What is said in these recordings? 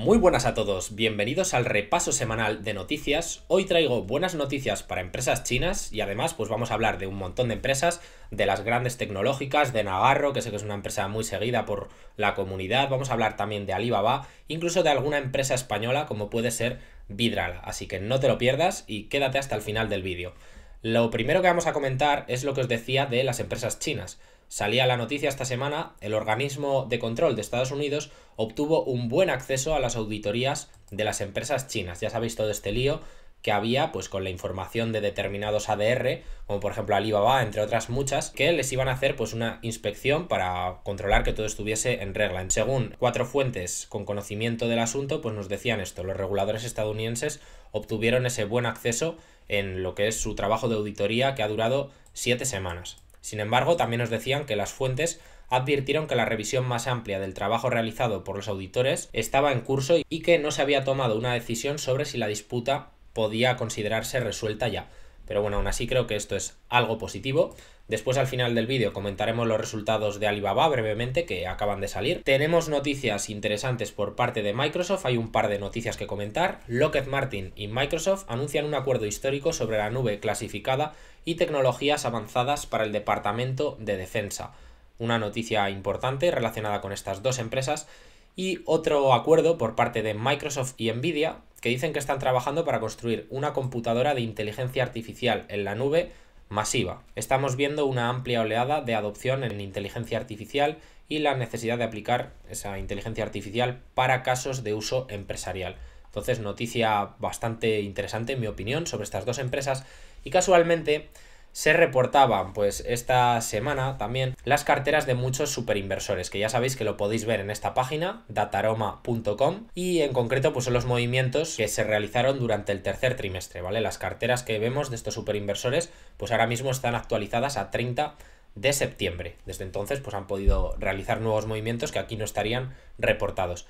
Muy buenas a todos, bienvenidos al repaso semanal de noticias. Hoy traigo buenas noticias para empresas chinas y además pues vamos a hablar de un montón de empresas, de las grandes tecnológicas, de Navarro, que sé que es una empresa muy seguida por la comunidad, vamos a hablar también de Alibaba, incluso de alguna empresa española como puede ser Vidral, así que no te lo pierdas y quédate hasta el final del vídeo. Lo primero que vamos a comentar es lo que os decía de las empresas chinas. Salía la noticia esta semana, el organismo de control de Estados Unidos obtuvo un buen acceso a las auditorías de las empresas chinas. Ya sabéis todo este lío que había pues con la información de determinados ADR, como por ejemplo Alibaba, entre otras muchas, que les iban a hacer pues una inspección para controlar que todo estuviese en regla. Según cuatro fuentes con conocimiento del asunto, pues nos decían esto, los reguladores estadounidenses obtuvieron ese buen acceso en lo que es su trabajo de auditoría que ha durado siete semanas. Sin embargo, también nos decían que las fuentes advirtieron que la revisión más amplia del trabajo realizado por los auditores estaba en curso y que no se había tomado una decisión sobre si la disputa podía considerarse resuelta ya. Pero bueno, aún así creo que esto es algo positivo. Después al final del vídeo comentaremos los resultados de Alibaba brevemente que acaban de salir. Tenemos noticias interesantes por parte de Microsoft, hay un par de noticias que comentar. Lockheed Martin y Microsoft anuncian un acuerdo histórico sobre la nube clasificada y tecnologías avanzadas para el Departamento de Defensa. Una noticia importante relacionada con estas dos empresas y otro acuerdo por parte de Microsoft y Nvidia que dicen que están trabajando para construir una computadora de inteligencia artificial en la nube masiva. Estamos viendo una amplia oleada de adopción en inteligencia artificial y la necesidad de aplicar esa inteligencia artificial para casos de uso empresarial. Entonces, noticia bastante interesante, en mi opinión, sobre estas dos empresas. Y casualmente, se reportaban pues esta semana también las carteras de muchos superinversores, que ya sabéis que lo podéis ver en esta página, dataroma.com, y en concreto pues son los movimientos que se realizaron durante el tercer trimestre, ¿vale? Las carteras que vemos de estos superinversores pues ahora mismo están actualizadas a 30 de septiembre. Desde entonces pues han podido realizar nuevos movimientos que aquí no estarían reportados.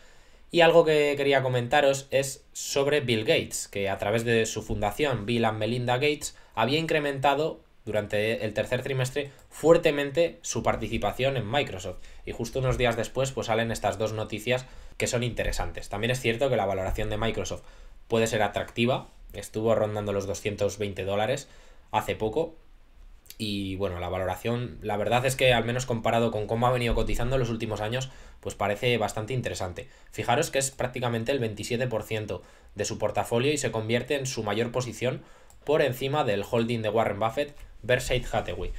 Y algo que quería comentaros es sobre Bill Gates, que a través de su fundación Bill and Melinda Gates había incrementado durante el tercer trimestre fuertemente su participación en Microsoft. Y justo unos días después pues salen estas dos noticias que son interesantes. También es cierto que la valoración de Microsoft puede ser atractiva, estuvo rondando los 220 dólares hace poco. Y bueno, la valoración, la verdad es que al menos comparado con cómo ha venido cotizando en los últimos años, pues parece bastante interesante. Fijaros que es prácticamente el 27% de su portafolio y se convierte en su mayor posición por encima del holding de Warren Buffett, Versailles Hathaway.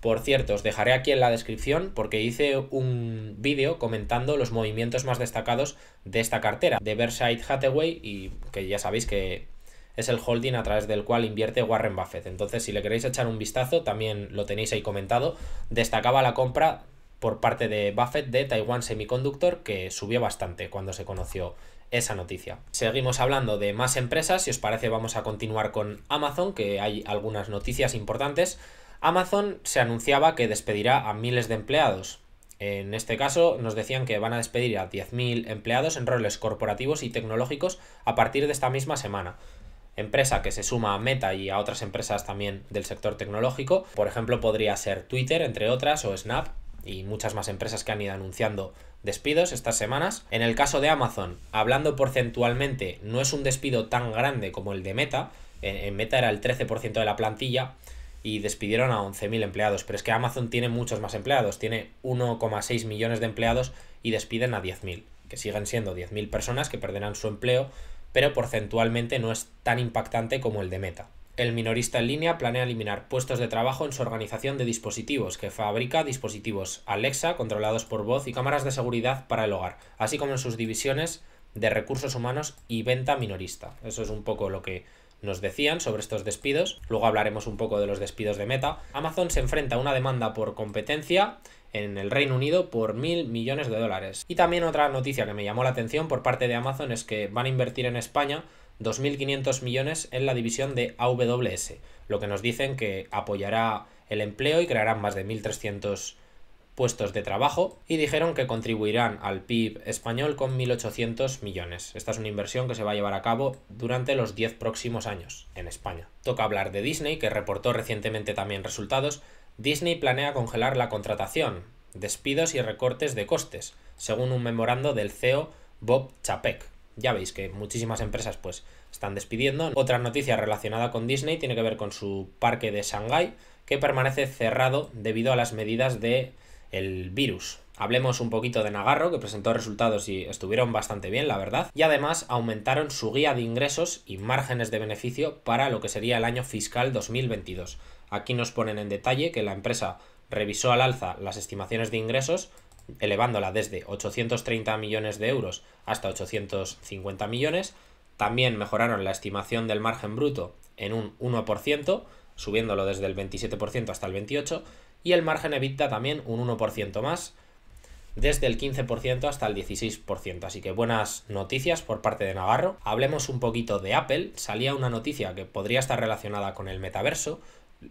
Por cierto, os dejaré aquí en la descripción porque hice un vídeo comentando los movimientos más destacados de esta cartera, de Versailles Hathaway, y que ya sabéis que es el holding a través del cual invierte Warren Buffett. Entonces, si le queréis echar un vistazo, también lo tenéis ahí comentado. Destacaba la compra por parte de Buffett de Taiwan Semiconductor, que subió bastante cuando se conoció esa noticia. Seguimos hablando de más empresas, si os parece vamos a continuar con Amazon, que hay algunas noticias importantes. Amazon se anunciaba que despedirá a miles de empleados. En este caso nos decían que van a despedir a 10.000 empleados en roles corporativos y tecnológicos a partir de esta misma semana empresa que se suma a Meta y a otras empresas también del sector tecnológico. Por ejemplo, podría ser Twitter, entre otras, o Snap y muchas más empresas que han ido anunciando despidos estas semanas. En el caso de Amazon, hablando porcentualmente, no es un despido tan grande como el de Meta. En, Meta era el 13% de la plantilla y despidieron a 11.000 empleados, pero es que Amazon tiene muchos más empleados, tiene 1,6 millones de empleados y despiden a 10.000, que siguen siendo 10.000 personas que perderán su empleo, pero porcentualmente no es tan impactante como el de Meta. El minorista en línea planea eliminar puestos de trabajo en su organización de dispositivos, que fabrica dispositivos Alexa controlados por voz y cámaras de seguridad para el hogar, así como en sus divisiones de recursos humanos y venta minorista. Eso es un poco lo que nos decían sobre estos despidos. Luego hablaremos un poco de los despidos de Meta. Amazon se enfrenta a una demanda por competencia en el Reino Unido por mil millones de dólares. Y también otra noticia que me llamó la atención por parte de Amazon es que van a invertir en España 2.500 millones en la división de AWS, lo que nos dicen que apoyará el empleo y crearán más de 1.300 puestos de trabajo y dijeron que contribuirán al PIB español con 1.800 millones. Esta es una inversión que se va a llevar a cabo durante los 10 próximos años en España. Toca hablar de Disney, que reportó recientemente también resultados. Disney planea congelar la contratación, despidos y recortes de costes, según un memorando del CEO Bob Chapek ya veis que muchísimas empresas pues están despidiendo. Otra noticia relacionada con Disney tiene que ver con su parque de Shanghai, que permanece cerrado debido a las medidas de el virus. Hablemos un poquito de Nagarro, que presentó resultados y estuvieron bastante bien, la verdad. Y además aumentaron su guía de ingresos y márgenes de beneficio para lo que sería el año fiscal 2022. Aquí nos ponen en detalle que la empresa revisó al alza las estimaciones de ingresos elevándola desde 830 millones de euros hasta 850 millones. También mejoraron la estimación del margen bruto en un 1%, subiéndolo desde el 27% hasta el 28%, y el margen EBITDA también un 1% más, desde el 15% hasta el 16%. Así que buenas noticias por parte de Navarro. Hablemos un poquito de Apple. Salía una noticia que podría estar relacionada con el metaverso,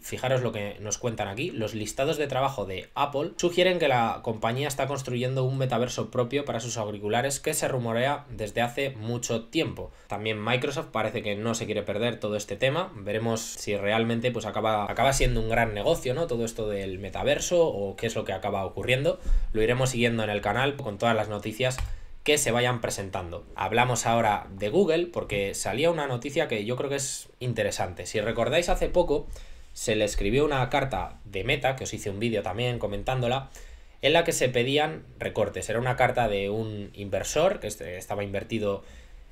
Fijaros lo que nos cuentan aquí. Los listados de trabajo de Apple sugieren que la compañía está construyendo un metaverso propio para sus auriculares que se rumorea desde hace mucho tiempo. También Microsoft parece que no se quiere perder todo este tema. Veremos si realmente pues acaba, acaba siendo un gran negocio, ¿no? Todo esto del metaverso o qué es lo que acaba ocurriendo. Lo iremos siguiendo en el canal con todas las noticias que se vayan presentando. Hablamos ahora de Google porque salía una noticia que yo creo que es interesante. Si recordáis hace poco se le escribió una carta de Meta, que os hice un vídeo también comentándola, en la que se pedían recortes. Era una carta de un inversor que este, estaba invertido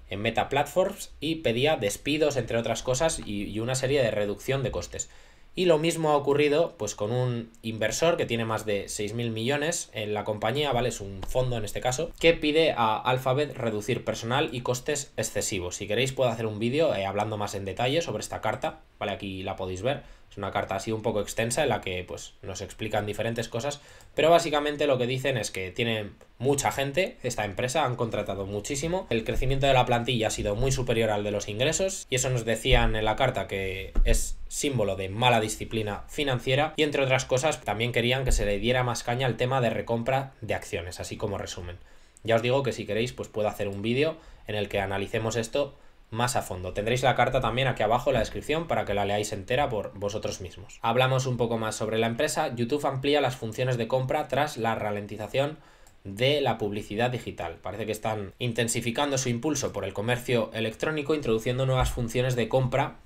en Meta Platforms y pedía despidos, entre otras cosas, y, una serie de reducción de costes. Y lo mismo ha ocurrido pues, con un inversor que tiene más de 6.000 millones en la compañía, ¿vale? Es un fondo en este caso, que pide a Alphabet reducir personal y costes excesivos. Si queréis puedo hacer un vídeo eh, hablando más en detalle sobre esta carta, ¿vale? Aquí la podéis ver, es una carta así un poco extensa en la que pues, nos explican diferentes cosas, pero básicamente lo que dicen es que tiene mucha gente, esta empresa, han contratado muchísimo, el crecimiento de la plantilla ha sido muy superior al de los ingresos, y eso nos decían en la carta que es símbolo de mala disciplina financiera, y entre otras cosas también querían que se le diera más caña al tema de recompra de acciones, así como resumen. Ya os digo que si queréis, pues puedo hacer un vídeo en el que analicemos esto más a fondo. Tendréis la carta también aquí abajo en la descripción para que la leáis entera por vosotros mismos. Hablamos un poco más sobre la empresa. YouTube amplía las funciones de compra tras la ralentización de la publicidad digital. Parece que están intensificando su impulso por el comercio electrónico, introduciendo nuevas funciones de compra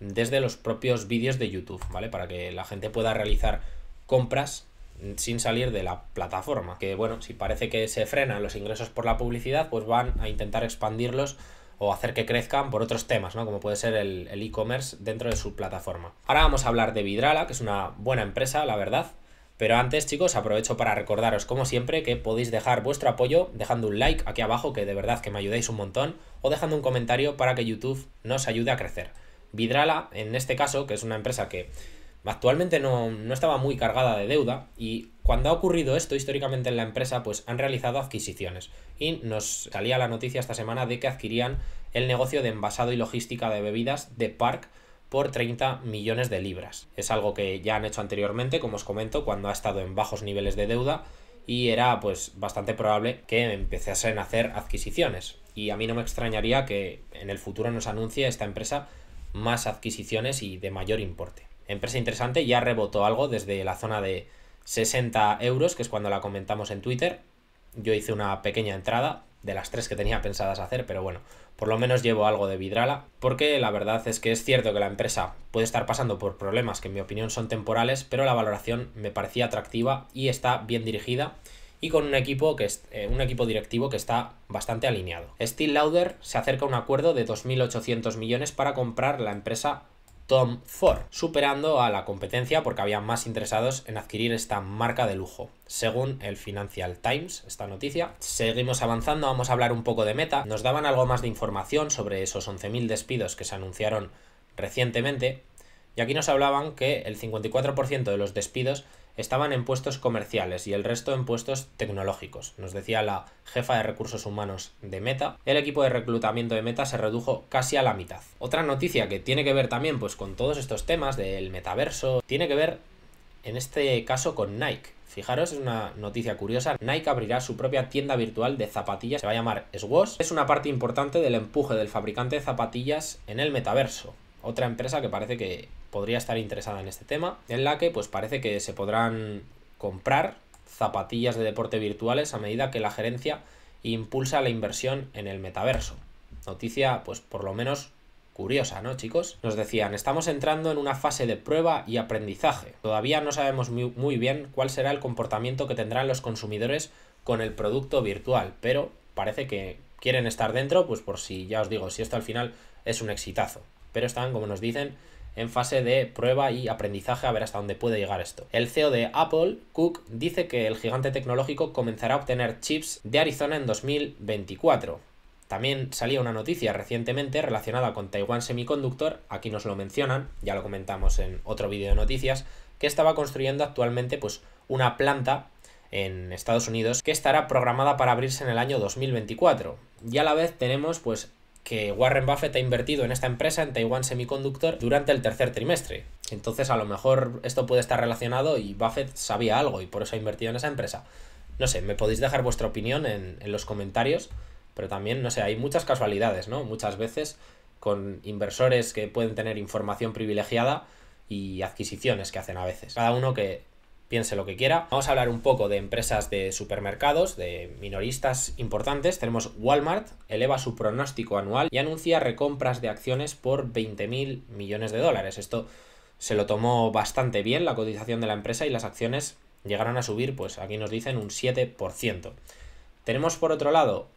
desde los propios vídeos de YouTube, ¿vale? Para que la gente pueda realizar compras sin salir de la plataforma. Que bueno, si parece que se frenan los ingresos por la publicidad, pues van a intentar expandirlos o hacer que crezcan por otros temas, ¿no? Como puede ser el e-commerce dentro de su plataforma. Ahora vamos a hablar de Vidrala, que es una buena empresa, la verdad. Pero antes, chicos, aprovecho para recordaros, como siempre, que podéis dejar vuestro apoyo dejando un like aquí abajo, que de verdad que me ayudáis un montón, o dejando un comentario para que YouTube nos ayude a crecer. Vidrala, en este caso, que es una empresa que actualmente no, no estaba muy cargada de deuda y cuando ha ocurrido esto históricamente en la empresa, pues han realizado adquisiciones. Y nos salía la noticia esta semana de que adquirían el negocio de envasado y logística de bebidas de Park por 30 millones de libras. Es algo que ya han hecho anteriormente, como os comento, cuando ha estado en bajos niveles de deuda y era pues bastante probable que empezasen a hacer adquisiciones. Y a mí no me extrañaría que en el futuro nos anuncie esta empresa más adquisiciones y de mayor importe. Empresa interesante, ya rebotó algo desde la zona de 60 euros, que es cuando la comentamos en Twitter. Yo hice una pequeña entrada de las tres que tenía pensadas hacer, pero bueno, por lo menos llevo algo de vidrala, porque la verdad es que es cierto que la empresa puede estar pasando por problemas que en mi opinión son temporales, pero la valoración me parecía atractiva y está bien dirigida y con un equipo, que es, eh, un equipo directivo que está bastante alineado. Steel Lauder se acerca a un acuerdo de 2.800 millones para comprar la empresa Tom Ford, superando a la competencia porque había más interesados en adquirir esta marca de lujo. Según el Financial Times, esta noticia, seguimos avanzando, vamos a hablar un poco de Meta. Nos daban algo más de información sobre esos 11.000 despidos que se anunciaron recientemente y aquí nos hablaban que el 54% de los despidos estaban en puestos comerciales y el resto en puestos tecnológicos. Nos decía la jefa de recursos humanos de Meta, el equipo de reclutamiento de Meta se redujo casi a la mitad. Otra noticia que tiene que ver también pues con todos estos temas del metaverso, tiene que ver en este caso con Nike. Fijaros, es una noticia curiosa. Nike abrirá su propia tienda virtual de zapatillas, se va a llamar Swoosh. Es una parte importante del empuje del fabricante de zapatillas en el metaverso. Otra empresa que parece que podría estar interesada en este tema, en la que pues parece que se podrán comprar zapatillas de deporte virtuales a medida que la gerencia impulsa la inversión en el metaverso. Noticia pues por lo menos curiosa, ¿no chicos? Nos decían, estamos entrando en una fase de prueba y aprendizaje. Todavía no sabemos muy, muy bien cuál será el comportamiento que tendrán los consumidores con el producto virtual, pero parece que quieren estar dentro, pues por si ya os digo, si esto al final es un exitazo. Pero están, como nos dicen, en fase de prueba y aprendizaje a ver hasta dónde puede llegar esto. El CEO de Apple, Cook, dice que el gigante tecnológico comenzará a obtener chips de Arizona en 2024. También salía una noticia recientemente relacionada con Taiwan Semiconductor, aquí nos lo mencionan, ya lo comentamos en otro vídeo de noticias, que estaba construyendo actualmente pues, una planta en Estados Unidos que estará programada para abrirse en el año 2024. Y a la vez tenemos pues que Warren Buffett ha invertido en esta empresa, en Taiwan Semiconductor, durante el tercer trimestre. Entonces a lo mejor esto puede estar relacionado y Buffett sabía algo y por eso ha invertido en esa empresa. No sé, me podéis dejar vuestra opinión en, en los comentarios, pero también, no sé, hay muchas casualidades, ¿no? Muchas veces con inversores que pueden tener información privilegiada y adquisiciones que hacen a veces. Cada uno que piense lo que quiera. Vamos a hablar un poco de empresas de supermercados, de minoristas importantes. Tenemos Walmart, eleva su pronóstico anual y anuncia recompras de acciones por 20.000 millones de dólares. Esto se lo tomó bastante bien la cotización de la empresa y las acciones llegaron a subir, pues aquí nos dicen un 7%. Tenemos por otro lado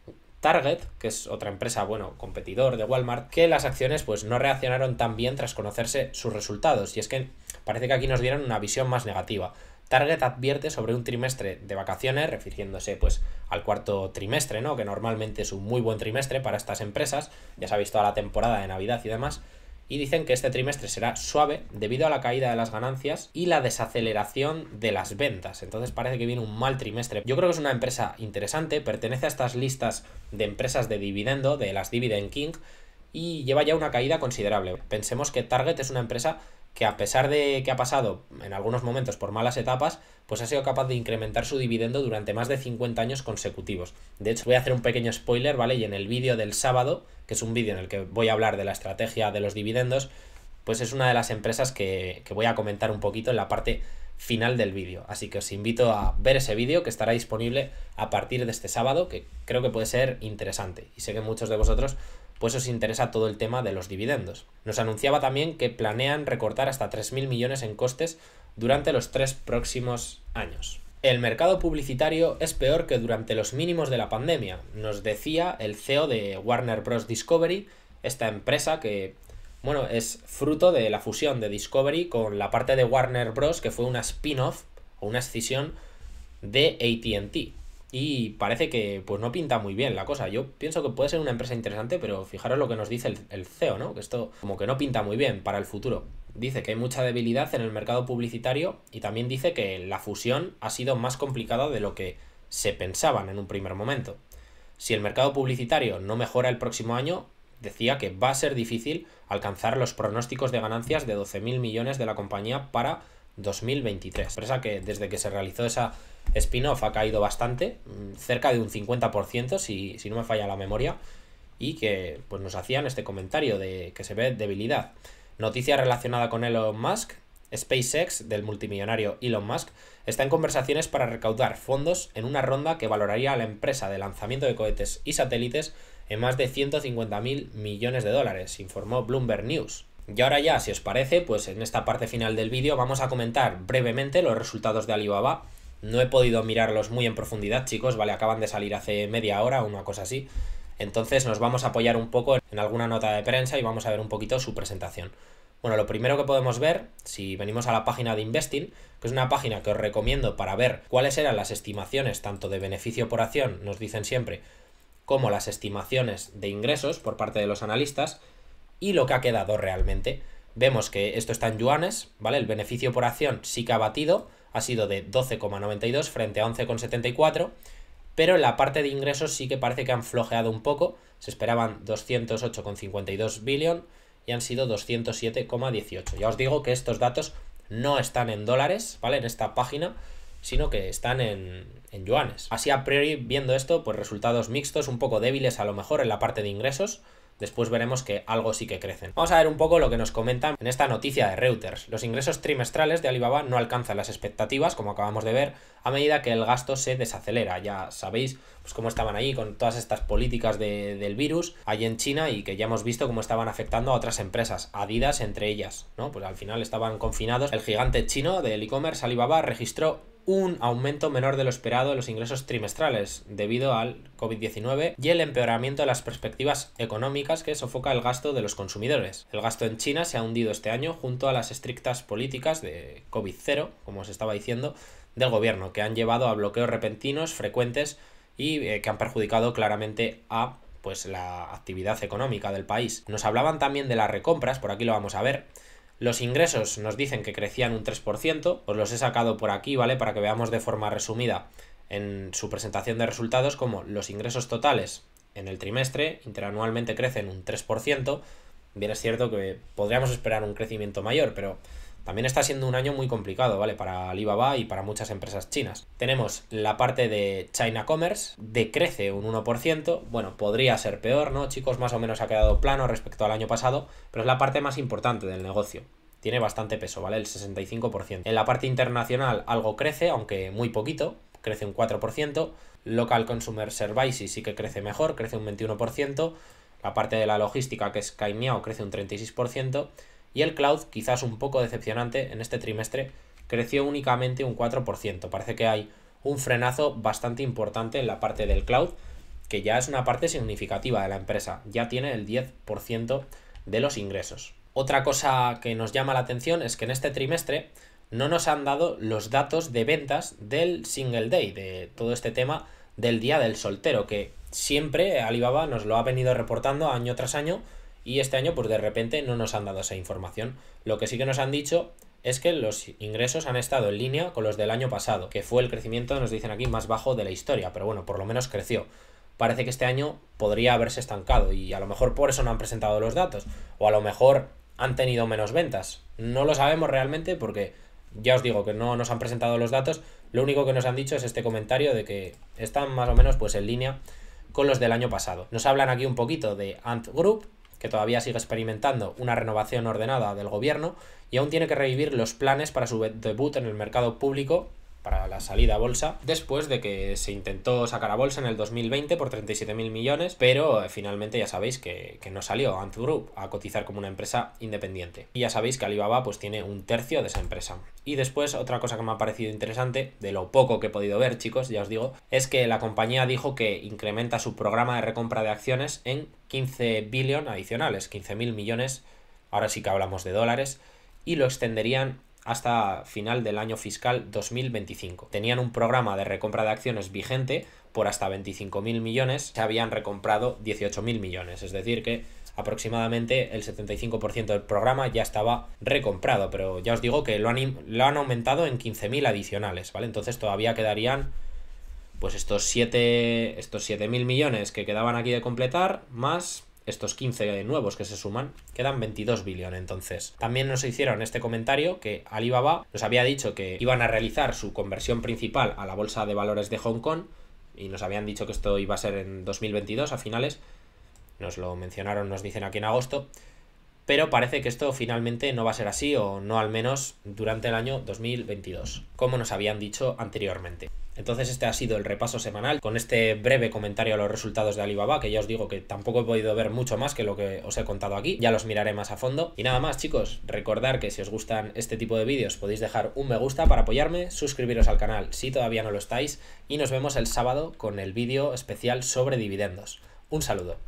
Target, que es otra empresa, bueno, competidor de Walmart, que las acciones pues no reaccionaron tan bien tras conocerse sus resultados. Y es que parece que aquí nos dieron una visión más negativa. Target advierte sobre un trimestre de vacaciones, refiriéndose pues al cuarto trimestre, ¿no? Que normalmente es un muy buen trimestre para estas empresas, ya se ha visto a la temporada de Navidad y demás, y dicen que este trimestre será suave debido a la caída de las ganancias y la desaceleración de las ventas. Entonces parece que viene un mal trimestre. Yo creo que es una empresa interesante, pertenece a estas listas de empresas de dividendo, de las Dividend King, y lleva ya una caída considerable. Pensemos que Target es una empresa que a pesar de que ha pasado en algunos momentos por malas etapas, pues ha sido capaz de incrementar su dividendo durante más de 50 años consecutivos. De hecho, voy a hacer un pequeño spoiler, ¿vale? Y en el vídeo del sábado, que es un vídeo en el que voy a hablar de la estrategia de los dividendos, pues es una de las empresas que, que voy a comentar un poquito en la parte final del vídeo. Así que os invito a ver ese vídeo que estará disponible a partir de este sábado, que creo que puede ser interesante. Y sé que muchos de vosotros pues os interesa todo el tema de los dividendos. Nos anunciaba también que planean recortar hasta 3.000 millones en costes durante los tres próximos años. El mercado publicitario es peor que durante los mínimos de la pandemia, nos decía el CEO de Warner Bros. Discovery, esta empresa que, bueno, es fruto de la fusión de Discovery con la parte de Warner Bros. que fue una spin-off o una escisión de ATT y parece que pues no pinta muy bien la cosa. Yo pienso que puede ser una empresa interesante, pero fijaros lo que nos dice el, CEO, ¿no? Que esto como que no pinta muy bien para el futuro. Dice que hay mucha debilidad en el mercado publicitario y también dice que la fusión ha sido más complicada de lo que se pensaban en un primer momento. Si el mercado publicitario no mejora el próximo año, decía que va a ser difícil alcanzar los pronósticos de ganancias de 12.000 millones de la compañía para 2023. Empresa que desde que se realizó esa spin-off ha caído bastante, mm, cerca de un 50%, si, si no me falla la memoria, y que pues, nos hacían este comentario de que se ve debilidad. Noticia relacionada con Elon Musk, SpaceX del multimillonario Elon Musk está en conversaciones para recaudar fondos en una ronda que valoraría a la empresa de lanzamiento de cohetes y satélites en más de 150 mil millones de dólares, informó Bloomberg News. Y ahora ya, si os parece, pues en esta parte final del vídeo vamos a comentar brevemente los resultados de Alibaba. No he podido mirarlos muy en profundidad, chicos, ¿vale? Acaban de salir hace media hora o una cosa así. Entonces nos vamos a apoyar un poco en alguna nota de prensa y vamos a ver un poquito su presentación. Bueno, lo primero que podemos ver, si venimos a la página de Investing, que es una página que os recomiendo para ver cuáles eran las estimaciones tanto de beneficio por acción, nos dicen siempre, como las estimaciones de ingresos por parte de los analistas, y lo que ha quedado realmente. Vemos que esto está en yuanes, ¿vale? El beneficio por acción sí que ha batido, ha sido de 12,92 frente a 11,74, pero en la parte de ingresos sí que parece que han flojeado un poco, se esperaban 208,52 billón y han sido 207,18. Ya os digo que estos datos no están en dólares, ¿vale? En esta página, sino que están en, en yuanes. Así a priori, viendo esto, pues resultados mixtos, un poco débiles a lo mejor en la parte de ingresos, Después veremos que algo sí que crecen. Vamos a ver un poco lo que nos comentan en esta noticia de Reuters. Los ingresos trimestrales de Alibaba no alcanzan las expectativas, como acabamos de ver, a medida que el gasto se desacelera. Ya sabéis pues, cómo estaban ahí con todas estas políticas del virus ahí en China y que ya hemos visto cómo estaban afectando a otras empresas, Adidas entre ellas. ¿no? Pues al final estaban confinados. El gigante chino del e-commerce Alibaba registró un aumento menor de lo esperado en los ingresos trimestrales debido al COVID-19 y el empeoramiento de las perspectivas económicas que sofoca el gasto de los consumidores. El gasto en China se ha hundido este año junto a las estrictas políticas de COVID-0, como os estaba diciendo, del gobierno, que han llevado a bloqueos repentinos, frecuentes y eh, que han perjudicado claramente a pues la actividad económica del país. Nos hablaban también de las recompras, por aquí lo vamos a ver, los ingresos nos dicen que crecían un 3%, os los he sacado por aquí, ¿vale? Para que veamos de forma resumida en su presentación de resultados como los ingresos totales en el trimestre interanualmente crecen un 3%, bien es cierto que podríamos esperar un crecimiento mayor, pero también está siendo un año muy complicado, ¿vale? Para Alibaba y para muchas empresas chinas. Tenemos la parte de China Commerce, decrece un 1%, bueno, podría ser peor, ¿no? Chicos, más o menos ha quedado plano respecto al año pasado, pero es la parte más importante del negocio tiene bastante peso, ¿vale? El 65%. En la parte internacional algo crece, aunque muy poquito, crece un 4%. Local Consumer Services sí que crece mejor, crece un 21%. La parte de la logística, que es Caimiao, crece un 36% y el cloud, quizás un poco decepcionante en este trimestre, creció únicamente un 4%. Parece que hay un frenazo bastante importante en la parte del cloud, que ya es una parte significativa de la empresa, ya tiene el 10% de los ingresos. Otra cosa que nos llama la atención es que en este trimestre no nos han dado los datos de ventas del single day, de todo este tema del día del soltero, que siempre Alibaba nos lo ha venido reportando año tras año y este año, pues de repente no nos han dado esa información. Lo que sí que nos han dicho es que los ingresos han estado en línea con los del año pasado, que fue el crecimiento, nos dicen aquí, más bajo de la historia, pero bueno, por lo menos creció. Parece que este año podría haberse estancado y a lo mejor por eso no han presentado los datos, o a lo mejor han tenido menos ventas. No lo sabemos realmente porque ya os digo que no nos han presentado los datos, lo único que nos han dicho es este comentario de que están más o menos pues en línea con los del año pasado. Nos hablan aquí un poquito de Ant Group, que todavía sigue experimentando una renovación ordenada del gobierno y aún tiene que revivir los planes para su debut en el mercado público para la salida a bolsa, después de que se intentó sacar a bolsa en el 2020 por 37.000 millones, pero eh, finalmente ya sabéis que, no salió Ant Group a cotizar como una empresa independiente. Y ya sabéis que Alibaba pues tiene un tercio de esa empresa. Y después otra cosa que me ha parecido interesante, de lo poco que he podido ver chicos, ya os digo, es que la compañía dijo que incrementa su programa de recompra de acciones en 15 billón adicionales, 15.000 millones, ahora sí que hablamos de dólares, y lo extenderían hasta final del año fiscal 2025. Tenían un programa de recompra de acciones vigente por hasta 25.000 millones, se habían recomprado 18.000 millones, es decir que aproximadamente el 75% del programa ya estaba recomprado, pero ya os digo que lo han, lo han aumentado en 15.000 adicionales, ¿vale? Entonces todavía quedarían pues estos 7 estos 7.000 millones que quedaban aquí de completar más estos 15 nuevos que se suman, quedan 22 billones entonces. También nos hicieron este comentario que Alibaba nos había dicho que iban a realizar su conversión principal a la bolsa de valores de Hong Kong y nos habían dicho que esto iba a ser en 2022 a finales. Nos lo mencionaron, nos dicen aquí en agosto pero parece que esto finalmente no va a ser así, o no al menos durante el año 2022, como nos habían dicho anteriormente. Entonces este ha sido el repaso semanal con este breve comentario a los resultados de Alibaba, que ya os digo que tampoco he podido ver mucho más que lo que os he contado aquí, ya los miraré más a fondo. Y nada más chicos, recordar que si os gustan este tipo de vídeos podéis dejar un me gusta para apoyarme, suscribiros al canal si todavía no lo estáis y nos vemos el sábado con el vídeo especial sobre dividendos. Un saludo.